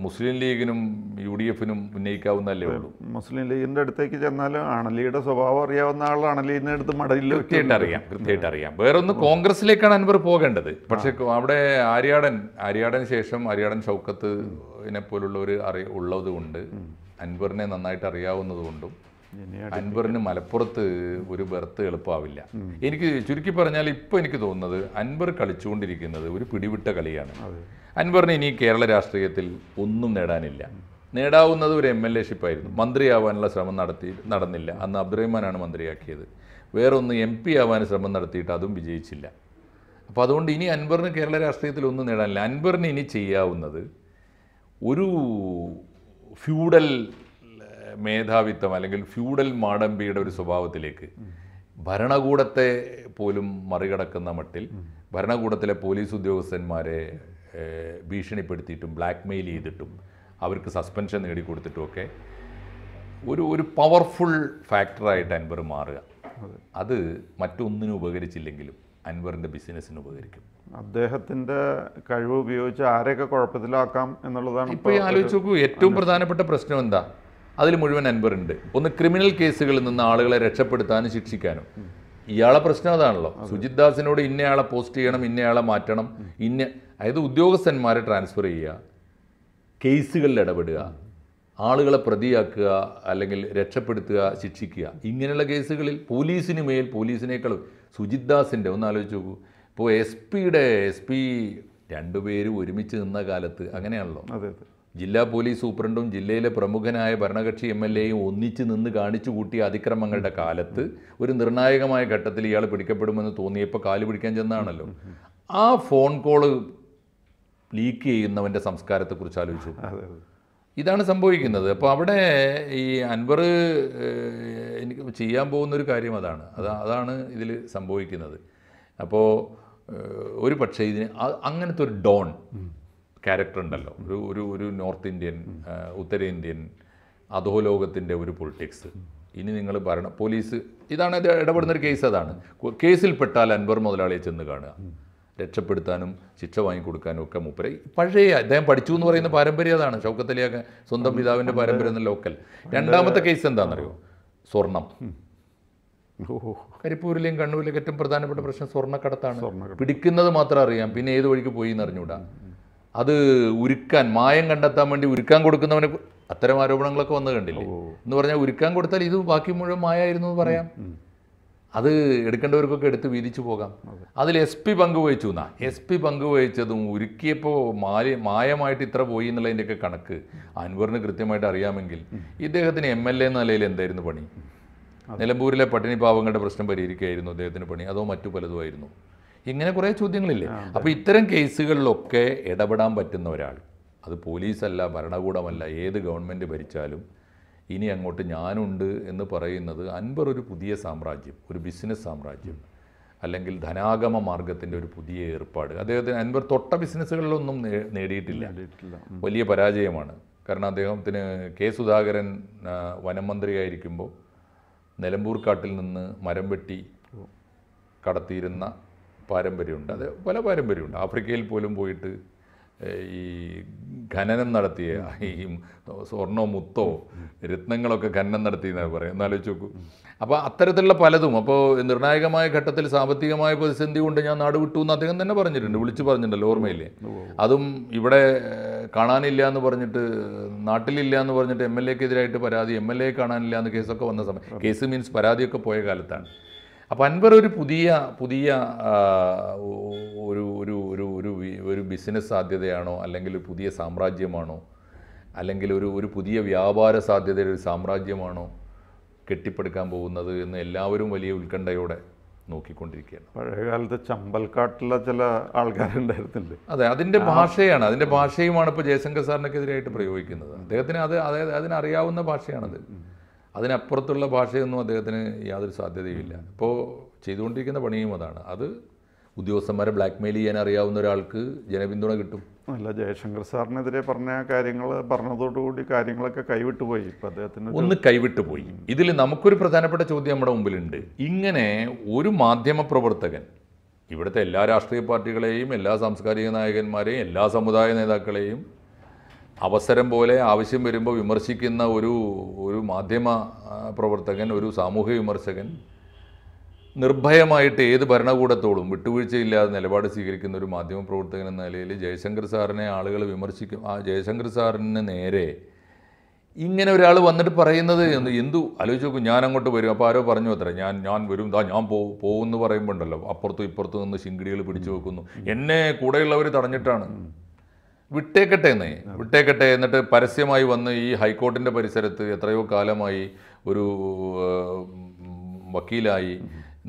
മുസ്ലിം ലീഗിനും യു ഡി എഫിനും ഉന്നയിക്കാവുന്നല്ലേ ഉള്ളൂ മുസ്ലിം ലീഗിൻ്റെ അടുത്തേക്ക് ചെന്നാൽ അണലിയുടെ സ്വഭാവം അറിയാവുന്ന ആൾ അണലിനെ അടുത്ത് മടലിൽ കൃത്യമായിട്ട് അറിയാം കൃത്യമായിട്ട് അറിയാം ഒന്ന് കോൺഗ്രസിലേക്കാണ് അൻവർ പോകേണ്ടത് പക്ഷേ അവിടെ ആര്യാടൻ ആര്യാടൻ ശേഷം ആര്യാടൻ ഷൗക്കത്തിനെ പോലുള്ളവർ അറി ഉള്ളതുകൊണ്ട് അൻവറിനെ നന്നായിട്ട് അറിയാവുന്നതുകൊണ്ടും അൻവറിന് മലപ്പുറത്ത് ഒരു ബെർത്ത് എളുപ്പമാവില്ല എനിക്ക് ചുരുക്കി പറഞ്ഞാൽ ഇപ്പോൾ എനിക്ക് തോന്നുന്നത് അൻവർ കളിച്ചുകൊണ്ടിരിക്കുന്നത് ഒരു പിടിവിട്ട കളിയാണ് അൻവറിന് ഇനി കേരള രാഷ്ട്രീയത്തിൽ ഒന്നും നേടാനില്ല നേടാവുന്നത് ഒരു എം എൽ എ ഷിപ്പായിരുന്നു മന്ത്രിയാവാനുള്ള ശ്രമം നടത്തി നടന്നില്ല അന്ന് അബ്ദുറഹ്മാനാണ് മന്ത്രിയാക്കിയത് വേറൊന്ന് എം പി ആവാൻ ശ്രമം നടത്തിയിട്ട് അതും വിജയിച്ചില്ല അപ്പോൾ അതുകൊണ്ട് ഇനി അൻവറിന് കേരള രാഷ്ട്രീയത്തിൽ ഒന്നും നേടാനില്ല അൻവറിന് ഇനി ചെയ്യാവുന്നത് ഒരു ഫ്യൂഡൽ മേധാവിത്വം അല്ലെങ്കിൽ ഫ്യൂഡൽ മാടമ്പിയുടെ ഒരു സ്വഭാവത്തിലേക്ക് ഭരണകൂടത്തെ പോലും മറികടക്കുന്ന മട്ടിൽ ഭരണകൂടത്തിലെ പോലീസ് ഉദ്യോഗസ്ഥന്മാരെ ഭീഷണിപ്പെടുത്തിയിട്ടും ബ്ലാക്ക് മെയിൽ ചെയ്തിട്ടും അവർക്ക് സസ്പെൻഷൻ നേടിക്കൊടുത്തിട്ടുമൊക്കെ ഒരു ഒരു പവർഫുൾ ഫാക്ടറായിട്ട് അൻപർ മാറുക അത് മറ്റൊന്നിനും ഉപകരിച്ചില്ലെങ്കിലും അൻവറിൻ്റെ ബിസിനസ്സിന് ഉപകരിക്കും അദ്ദേഹത്തിന്റെ കഴിവ് ഉപയോഗിച്ച് ആരെയൊക്കെ കുഴപ്പത്തിലാക്കാം എന്നുള്ളതാണ് ഇപ്പോൾ ആലോചിച്ച് നോക്കൂ ഏറ്റവും പ്രധാനപ്പെട്ട പ്രശ്നം എന്താ അതിൽ മുഴുവൻ അൻവറുണ്ട് ഒന്ന് ക്രിമിനൽ കേസുകളിൽ നിന്ന് ആളുകളെ രക്ഷപ്പെടുത്താനും ശിക്ഷിക്കാനും ഇയാളെ പ്രശ്നം അതാണല്ലോ സുജിത് ദാസിനോട് ഇന്നയാളെ പോസ്റ്റ് ചെയ്യണം ഇന്നയാളെ മാറ്റണം ഇന്ന അതായത് ഉദ്യോഗസ്ഥന്മാരെ ട്രാൻസ്ഫർ ചെയ്യുക കേസുകളിൽ ഇടപെടുക ആളുകളെ പ്രതിയാക്കുക അല്ലെങ്കിൽ രക്ഷപ്പെടുത്തുക ശിക്ഷിക്കുക ഇങ്ങനെയുള്ള കേസുകളിൽ പോലീസിന് മേൽ പോലീസിനേക്കാൾ സുജിത് ദാസിൻ്റെ ഒന്ന് ആലോചിച്ച് നോക്കൂ ഇപ്പോൾ എസ് പിയുടെ എസ് പി രണ്ടുപേരും ഒരുമിച്ച് നിന്ന കാലത്ത് അങ്ങനെയാണല്ലോ അതെ അതെ ജില്ലാ പോലീസ് സൂപ്രണ്ടും ജില്ലയിലെ പ്രമുഖനായ ഭരണകക്ഷി എം എൽ എയും ഒന്നിച്ച് നിന്ന് കാണിച്ചു കൂട്ടിയ അതിക്രമങ്ങളുടെ കാലത്ത് ഒരു നിർണായകമായ ഘട്ടത്തിൽ ഇയാൾ പിടിക്കപ്പെടുമെന്ന് തോന്നിയപ്പോൾ കാല് പിടിക്കാൻ ചെന്നാണല്ലോ ആ ഫോൺ കോള് ലീക്ക് ചെയ്യുന്നവൻ്റെ സംസ്കാരത്തെക്കുറിച്ച് ആലോചിച്ചു ഇതാണ് സംഭവിക്കുന്നത് അപ്പോൾ അവിടെ ഈ അൻവർ ചെയ്യാൻ പോകുന്നൊരു കാര്യം അതാണ് അത് അതാണ് ഇതിൽ സംഭവിക്കുന്നത് അപ്പോൾ ഒരു പക്ഷേ ഇതിന് അങ്ങനത്തെ ഒരു ഡോൺ ക്യാരക്ടർ ഉണ്ടല്ലോ ഒരു ഒരു ഒരു നോർത്ത് ഇന്ത്യൻ ഉത്തരേന്ത്യൻ അധോലോകത്തിൻ്റെ ഒരു പൊളിറ്റിക്സ് ഇനി നിങ്ങൾ ഭരണ പോലീസ് ഇതാണ് ഇത് ഇടപെടുന്നൊരു ഒരു കേസ് അതാണ് കേസിൽപ്പെട്ടാൽ അൻവർ മുതലാളിയെ ചെന്ന് കാണുക രക്ഷപ്പെടുത്താനും ശിക്ഷ വാങ്ങിക്കൊടുക്കാനും ഒക്കെ മൂപ്പരെ പഴയ അദ്ദേഹം പഠിച്ചു എന്ന് പറയുന്ന പാരമ്പര്യം അതാണ് ഷൗക്കത്തലിയൊക്കെ സ്വന്തം പിതാവിൻ്റെ പാരമ്പര്യം എന്ന ലോക്കൽ രണ്ടാമത്തെ കേസ് എന്താണെന്നറിയോ സ്വർണം കരിപ്പൂരിലെയും കണ്ണൂരിലെയും ഏറ്റവും പ്രധാനപ്പെട്ട പ്രശ്നം സ്വർണ്ണക്കടത്താണ് പിടിക്കുന്നത് മാത്രം അറിയാം പിന്നെ ഏത് വഴിക്ക് പോയി എന്ന് അറിഞ്ഞൂടാ അത് ഉരുക്കാൻ മായം കണ്ടെത്താൻ വേണ്ടി ഉരുക്കാൻ കൊടുക്കുന്നവനെ അത്തരം ആരോപണങ്ങളൊക്കെ വന്നു കണ്ടില്ലേ എന്ന് പറഞ്ഞാൽ ഉരുക്കാൻ കൊടുത്താൽ ഇത് ബാക്കി മുഴുവൻ മായായിരുന്നു എന്ന് പറയാം അത് എടുക്കേണ്ടവർക്കൊക്കെ എടുത്ത് വീതിച്ചു പോകാം അതിൽ എസ് പി പങ്കുവഹിച്ചു എന്നാ എസ് പി പങ്കുവഹിച്ചതും ഉരുക്കിയപ്പോൾ മാലി മായമായിട്ട് ഇത്ര പോയി എന്നുള്ളതിൻ്റെയൊക്കെ കണക്ക് അൻവറിന് കൃത്യമായിട്ട് അറിയാമെങ്കിൽ ഇദ്ദേഹത്തിന് എം എൽ എ എന്ന നിലയിൽ എന്തായിരുന്നു പണി നിലമ്പൂരിലെ പട്ടിണി പാവങ്ങളുടെ പ്രശ്നം പരിഹരിക്കുകയായിരുന്നു അദ്ദേഹത്തിന് പണി അതോ മറ്റു പലതുമായിരുന്നു ഇങ്ങനെ കുറേ ചോദ്യങ്ങളില്ലേ അപ്പോൾ ഇത്തരം കേസുകളിലൊക്കെ ഇടപെടാൻ പറ്റുന്ന ഒരാൾ അത് പോലീസല്ല ഭരണകൂടമല്ല ഏത് ഗവൺമെൻറ് ഭരിച്ചാലും ഇനി അങ്ങോട്ട് ഞാനുണ്ട് എന്ന് പറയുന്നത് അൻവർ ഒരു പുതിയ സാമ്രാജ്യം ഒരു ബിസിനസ് സാമ്രാജ്യം അല്ലെങ്കിൽ ധനാഗമ മാർഗത്തിൻ്റെ ഒരു പുതിയ ഏർപ്പാട് അദ്ദേഹത്തിന് അൻവർ തൊട്ട ബിസിനസ്സുകളിലൊന്നും നേടിയിട്ടില്ല വലിയ പരാജയമാണ് കാരണം അദ്ദേഹത്തിന് കെ സുധാകരൻ വനം മന്ത്രിയായിരിക്കുമ്പോൾ നിലമ്പൂർ കാട്ടിൽ നിന്ന് മരം വെട്ടി കടത്തിയിരുന്ന പാരമ്പര്യമുണ്ട് അത് പല പാരമ്പര്യമുണ്ട് ആഫ്രിക്കയിൽ പോലും പോയിട്ട് ഈ ഖനനം നടത്തിയ ഈ സ്വർണ്ണോ മുത്തോ രത്നങ്ങളൊക്കെ ഖനനം നടത്തി എന്നാണ് പറയുക എന്നാലോചിച്ച് നോക്കൂ അപ്പോൾ അത്തരത്തിലുള്ള പലതും അപ്പോൾ നിർണായകമായ ഘട്ടത്തിൽ സാമ്പത്തികമായ പ്രതിസന്ധി കൊണ്ട് ഞാൻ നാട് വിട്ടു എന്ന് അദ്ദേഹം തന്നെ പറഞ്ഞിട്ടുണ്ട് വിളിച്ചു പറഞ്ഞിട്ടുണ്ടല്ലോ ഓർമ്മയില്ലേ അതും ഇവിടെ കാണാനില്ല എന്ന് പറഞ്ഞിട്ട് നാട്ടിലില്ല എന്ന് പറഞ്ഞിട്ട് എം എൽ എക്കെതിരായിട്ട് പരാതി എം എൽ എ കാണാനില്ല എന്ന് കേസൊക്കെ വന്ന സമയം കേസ് മീൻസ് പരാതിയൊക്കെ പോയ കാലത്താണ് അപ്പോൾ അൻവർ ഒരു പുതിയ പുതിയ ഒരു ഒരു ഒരു ഒരു ഒരു ബിസിനസ് സാധ്യതയാണോ അല്ലെങ്കിൽ പുതിയ സാമ്രാജ്യമാണോ അല്ലെങ്കിൽ ഒരു ഒരു പുതിയ വ്യാപാര സാധ്യതയുടെ ഒരു സാമ്രാജ്യമാണോ കെട്ടിപ്പടുക്കാൻ പോകുന്നത് എന്ന് എല്ലാവരും വലിയ ഉത്കണ്ഠയോടെ നോക്കിക്കൊണ്ടിരിക്കുകയാണ് പഴയകാലത്ത് ചമ്പൽക്കാട്ടിലെ ചില ആൾക്കാരുണ്ടായിരുന്നില്ലേ അതെ അതിൻ്റെ ഭാഷയാണ് അതിൻ്റെ ഭാഷയുമാണ് ഇപ്പോൾ ജയശങ്കർ എതിരായിട്ട് പ്രയോഗിക്കുന്നത് അദ്ദേഹത്തിന് അത് അതായത് അതിനറിയാവുന്ന ഭാഷയാണത് അതിനപ്പുറത്തുള്ള ഭാഷയൊന്നും അദ്ദേഹത്തിന് യാതൊരു സാധ്യതയുമില്ല ഇപ്പോൾ ചെയ്തുകൊണ്ടിരിക്കുന്ന പണിയും അതാണ് അത് ഉദ്യോഗസ്ഥന്മാരെ ബ്ലാക്ക്മെയിൽ ചെയ്യാൻ അറിയാവുന്ന ഒരാൾക്ക് ജനപിന്തുണ കിട്ടും അല്ല ജയശങ്കർ സാറിനെതിരെ പറഞ്ഞ കാര്യങ്ങൾ പറഞ്ഞതോടുകൂടി കാര്യങ്ങളൊക്കെ കൈവിട്ടു പോയി ഇപ്പം അദ്ദേഹത്തിന് ഒന്ന് കൈവിട്ടു പോയി ഇതിൽ നമുക്കൊരു പ്രധാനപ്പെട്ട ചോദ്യം നമ്മുടെ മുമ്പിലുണ്ട് ഇങ്ങനെ ഒരു മാധ്യമപ്രവർത്തകൻ ഇവിടുത്തെ എല്ലാ രാഷ്ട്രീയ പാർട്ടികളെയും എല്ലാ സാംസ്കാരിക നായകന്മാരെയും എല്ലാ സമുദായ നേതാക്കളെയും അവസരം പോലെ ആവശ്യം വരുമ്പോൾ വിമർശിക്കുന്ന ഒരു ഒരു മാധ്യമ പ്രവർത്തകൻ ഒരു സാമൂഹ്യ വിമർശകൻ നിർഭയമായിട്ട് ഏത് ഭരണകൂടത്തോടും വിട്ടുവീഴ്ചയില്ലാതെ നിലപാട് സ്വീകരിക്കുന്ന ഒരു മാധ്യമ പ്രവർത്തകൻ എന്ന നിലയിൽ ജയശങ്കർ സാറിനെ ആളുകൾ വിമർശിക്കും ആ ജയശങ്കർ സാറിന് നേരെ ഇങ്ങനെ ഒരാൾ വന്നിട്ട് പറയുന്നത് എന്ന് എന്തു ആലോചിച്ച് നോക്കും ഞാൻ അങ്ങോട്ട് വരും അപ്പോൾ ആരോ പറഞ്ഞു അത്ര ഞാൻ ഞാൻ വരും ദാ ഞാൻ പോകും പോകുമെന്ന് പറയുമ്പോണ്ടല്ലോ അപ്പുറത്തും ഇപ്പുറത്തും നിന്ന് ശിങ്കിടികൾ പിടിച്ചു വെക്കുന്നു എന്നെ കൂടെയുള്ളവർ തടഞ്ഞിട്ടാണ് വിട്ടേക്കട്ടെ എന്നേ വിട്ടേക്കട്ടെ എന്നിട്ട് പരസ്യമായി വന്ന് ഈ ഹൈക്കോർട്ടിൻ്റെ പരിസരത്ത് എത്രയോ കാലമായി ഒരു വക്കീലായി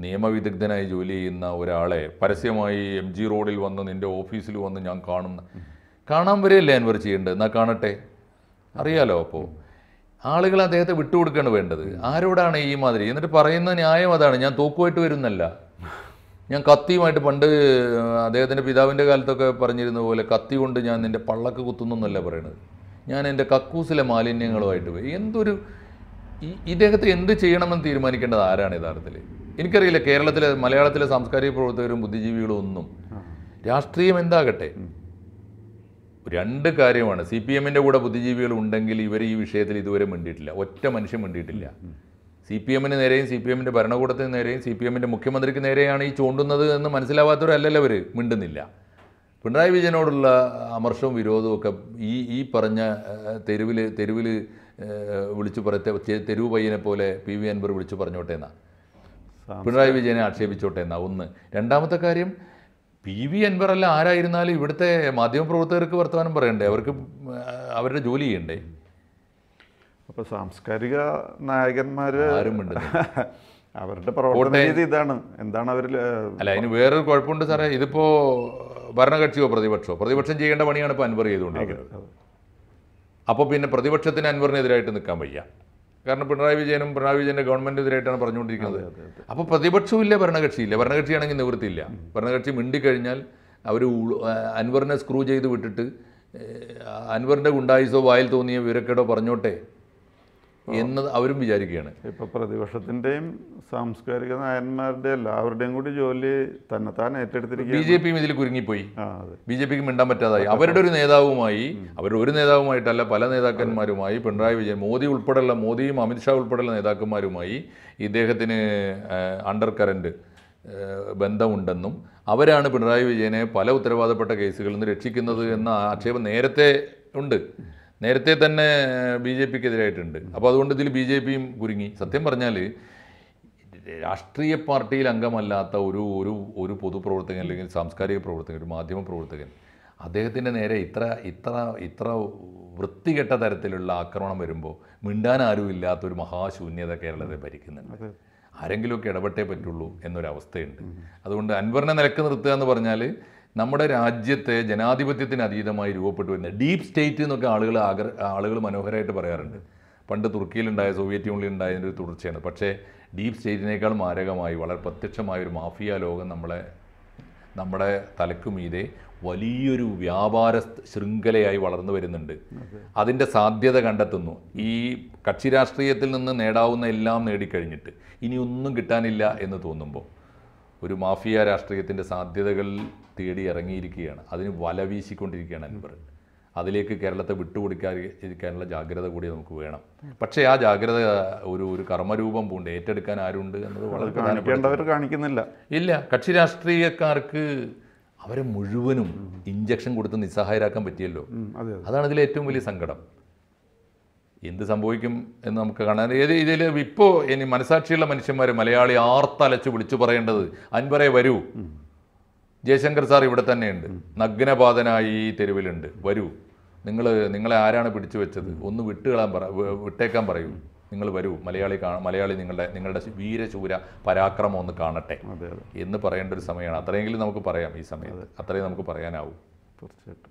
നിയമവിദഗ്ധനായി ജോലി ചെയ്യുന്ന ഒരാളെ പരസ്യമായി എം ജി റോഡിൽ വന്ന് നിൻ്റെ ഓഫീസിൽ വന്ന് ഞാൻ കാണുന്ന കാണാൻ വരെയല്ലേ അൻവർ ചെയ്യേണ്ടത് എന്നാൽ കാണട്ടെ അറിയാലോ അപ്പോൾ ആളുകൾ അദ്ദേഹത്തെ വിട്ടുകൊടുക്കുകയാണ് വേണ്ടത് ആരോടാണ് ഈ മാതിരി എന്നിട്ട് പറയുന്ന ന്യായം അതാണ് ഞാൻ തോക്കുമായിട്ട് വരുന്നല്ല ഞാൻ കത്തിയുമായിട്ട് പണ്ട് അദ്ദേഹത്തിൻ്റെ പിതാവിൻ്റെ കാലത്തൊക്കെ പറഞ്ഞിരുന്ന പോലെ കത്തി കൊണ്ട് ഞാൻ നിൻ്റെ പള്ളക്ക് എന്നല്ല പറയണത് ഞാൻ എൻ്റെ കക്കൂസിലെ മാലിന്യങ്ങളുമായിട്ട് പോയി എന്തൊരു ഇദ്ദേഹത്തെ എന്ത് ചെയ്യണമെന്ന് തീരുമാനിക്കേണ്ടത് ആരാണ് യഥാർത്ഥത്തിൽ എനിക്കറിയില്ല കേരളത്തിലെ മലയാളത്തിലെ സാംസ്കാരിക പ്രവർത്തകരും ബുദ്ധിജീവികളും ഒന്നും രാഷ്ട്രീയം എന്താകട്ടെ രണ്ട് കാര്യമാണ് സി പി എമ്മിൻ്റെ കൂടെ ബുദ്ധിജീവികൾ ഉണ്ടെങ്കിൽ ഇവർ ഈ വിഷയത്തിൽ ഇതുവരെ മിണ്ടിയിട്ടില്ല ഒറ്റ മനുഷ്യൻ മിണ്ടിയിട്ടില്ല സി പി എമ്മിന് നേരെയും സി പി എമ്മിൻ്റെ ഭരണകൂടത്തിന് നേരെയും സി പി എമ്മിൻ്റെ മുഖ്യമന്ത്രിക്ക് നേരെയാണ് ഈ ചൂണ്ടുന്നത് എന്ന് മനസ്സിലാവാത്തവരല്ലല്ലോ അവർ മിണ്ടുന്നില്ല പിണറായി വിജയനോടുള്ള അമർഷവും വിരോധവും ഒക്കെ ഈ ഈ പറഞ്ഞ തെരുവിൽ തെരുവിൽ വിളിച്ചു പറയത്തെ തെരുവ് പയ്യനെ പോലെ പി വി അൻവർ വിളിച്ചു പറഞ്ഞോട്ടെ എന്നാ പിണറായി വിജയനെ ആക്ഷേപിച്ചോട്ടെ എന്നാ ഒന്ന് രണ്ടാമത്തെ കാര്യം പി വി അൻവർ അല്ല ആരായിരുന്നാലും ഇവിടുത്തെ മാധ്യമപ്രവർത്തകർക്ക് വർത്തമാനം പറയണ്ടേ അവർക്ക് അവരുടെ ജോലി ചെയ്യണ്ടേ അപ്പോൾ സാംസ്കാരിക നായകന്മാർ <laughs> അവരുടെ പ്രവർത്തന രീതി ഇതാണ് എന്താണ് അവര് അല്ല അതിന് വേറൊരു കുഴപ്പമുണ്ട് സാറേ ഇതിപ്പോ ഭരണകക്ഷിയോ പ്രതിപക്ഷമോ പ്രതിപക്ഷം ചെയ്യേണ്ട പണിയാണ് ഇപ്പൊ അൻവർ ചെയ്തുകൊണ്ടിരിക്കുന്നത് അപ്പോൾ പിന്നെ പ്രതിപക്ഷത്തിന് അൻവറിനെതിരായിട്ട് നിൽക്കാൻ വയ്യ കാരണം പിണറായി വിജയനും പിണറായി വിജയൻ്റെ ഗവൺമെൻറ്റിനെതിരായിട്ടാണ് പറഞ്ഞുകൊണ്ടിരിക്കുന്നത് അപ്പോൾ പ്രതിപക്ഷവും ഇല്ല ഭരണകക്ഷിയില്ല ഭരണകക്ഷിയാണെങ്കിൽ നിവൃത്തിയില്ല ഭരണകക്ഷി മിണ്ടിക്കഴിഞ്ഞാൽ അവർ അൻവറിനെ സ്ക്രൂ ചെയ്ത് വിട്ടിട്ട് അൻവറിൻ്റെ ഗുണ്ടായുസോ വായിൽ തോന്നിയ വിവരക്കേടോ പറഞ്ഞോട്ടെ എന്ന് അവരും വിചാരിക്കുകയാണ് ഇപ്പൊ പ്രതിപക്ഷത്തിന്റെയും സാംസ്കാരിക നായന്മാരുടെ എല്ലാവരുടെയും കൂടി ജോലി തന്നെത്താൻ ഏറ്റെടുത്തിരിക്കുക ബി ജെ പിയും ഇതിൽ കുരുങ്ങിപ്പോയി ബി ജെ പിക്ക് മിണ്ടാൻ പറ്റാതായി അവരുടെ ഒരു നേതാവുമായി അവരുടെ ഒരു നേതാവുമായിട്ടല്ല പല നേതാക്കന്മാരുമായി പിണറായി വിജയൻ മോദി ഉൾപ്പെടെയുള്ള മോദിയും അമിത്ഷാ ഉൾപ്പെടെയുള്ള നേതാക്കന്മാരുമായി ഇദ്ദേഹത്തിന് അണ്ടർ കറന്റ് ബന്ധമുണ്ടെന്നും അവരാണ് പിണറായി വിജയനെ പല ഉത്തരവാദപ്പെട്ട കേസുകളിൽ നിന്ന് രക്ഷിക്കുന്നത് എന്ന ആക്ഷേപം നേരത്തെ ഉണ്ട് നേരത്തെ തന്നെ ബി ജെ പിക്കെതിരായിട്ടുണ്ട് അപ്പോൾ അതുകൊണ്ട് ഇതിൽ ബി ജെ പിയും കുരുങ്ങി സത്യം പറഞ്ഞാൽ രാഷ്ട്രീയ പാർട്ടിയിൽ അംഗമല്ലാത്ത ഒരു ഒരു ഒരു പൊതുപ്രവർത്തകൻ അല്ലെങ്കിൽ സാംസ്കാരിക പ്രവർത്തകൻ ഒരു മാധ്യമ പ്രവർത്തകൻ അദ്ദേഹത്തിൻ്റെ നേരെ ഇത്ര ഇത്ര ഇത്ര വൃത്തികെട്ട തരത്തിലുള്ള ആക്രമണം വരുമ്പോൾ മിണ്ടാൻ ആരും ഇല്ലാത്ത ഒരു മഹാശൂന്യത കേരളത്തെ ഭരിക്കുന്നുണ്ട് ആരെങ്കിലുമൊക്കെ ഇടപെട്ടേ പറ്റുള്ളൂ എന്നൊരവസ്ഥയുണ്ട് അതുകൊണ്ട് അൻവറിനെ നിലക്ക് നിർത്തുക എന്ന് പറഞ്ഞാൽ നമ്മുടെ രാജ്യത്തെ ജനാധിപത്യത്തിന് അതീതമായി രൂപപ്പെട്ടു വരുന്ന ഡീപ് സ്റ്റേറ്റ് എന്നൊക്കെ ആളുകൾ ആഗ്ര ആളുകൾ മനോഹരമായിട്ട് പറയാറുണ്ട് പണ്ട് തുർക്കിയിലുണ്ടായ സോവിയറ്റ് യൂണിയനിലുണ്ടായതിൻ്റെ ഒരു തുടർച്ചയാണ് പക്ഷേ ഡീപ് സ്റ്റേറ്റിനേക്കാൾ മാരകമായി വളരെ പ്രത്യക്ഷമായ ഒരു മാഫിയ ലോകം നമ്മളെ നമ്മുടെ തലക്കുമീതെ വലിയൊരു വ്യാപാര ശൃംഖലയായി വളർന്നു വരുന്നുണ്ട് അതിൻ്റെ സാധ്യത കണ്ടെത്തുന്നു ഈ കക്ഷി രാഷ്ട്രീയത്തിൽ നിന്ന് നേടാവുന്ന എല്ലാം നേടിക്കഴിഞ്ഞിട്ട് ഇനിയൊന്നും കിട്ടാനില്ല എന്ന് തോന്നുമ്പോൾ ഒരു മാഫിയ രാഷ്ട്രീയത്തിൻ്റെ സാധ്യതകൾ തേടി ഇറങ്ങിയിരിക്കുകയാണ് അതിന് വല വീശിക്കൊണ്ടിരിക്കുകയാണ് അൻവർ അതിലേക്ക് കേരളത്തെ വിട്ടുകൊടുക്കാതിരിക്കാനുള്ള ജാഗ്രത കൂടി നമുക്ക് വേണം പക്ഷേ ആ ജാഗ്രത ഒരു ഒരു കർമ്മരൂപം പൂണ്ട് ഏറ്റെടുക്കാൻ ആരുണ്ട് എന്നത് വളരെ കാണിക്കുന്നില്ല ഇല്ല കക്ഷി രാഷ്ട്രീയക്കാർക്ക് അവരെ മുഴുവനും ഇഞ്ചക്ഷൻ കൊടുത്ത് നിസ്സഹായരാക്കാൻ പറ്റിയല്ലോ അതാണ് ഇതിലെ ഏറ്റവും വലിയ സങ്കടം എന്ത് സംഭവിക്കും എന്ന് നമുക്ക് കാണാൻ ഏത് ഇതിൽ ഇപ്പോൾ ഇനി മനസാക്ഷിയുള്ള മനുഷ്യന്മാർ മലയാളി ആർത്തലച്ച് വിളിച്ചു പറയേണ്ടത് അൻപറേ വരൂ ജയശങ്കർ സാർ ഇവിടെ തന്നെയുണ്ട് നഗ്നപാതനായി ഈ തെരുവിലുണ്ട് വരൂ നിങ്ങൾ നിങ്ങളെ ആരാണ് പിടിച്ചു വെച്ചത് ഒന്ന് വിട്ടുകളാൻ പറ വിട്ടേക്കാൻ പറയൂ നിങ്ങൾ വരൂ മലയാളി കാ മലയാളി നിങ്ങളുടെ നിങ്ങളുടെ വീരശൂര പരാക്രമം ഒന്ന് കാണട്ടെ എന്ന് പറയേണ്ട ഒരു സമയമാണ് അത്രയെങ്കിലും നമുക്ക് പറയാം ഈ സമയത്ത് അത്രയും നമുക്ക് പറയാനാവും തീർച്ചയായിട്ടും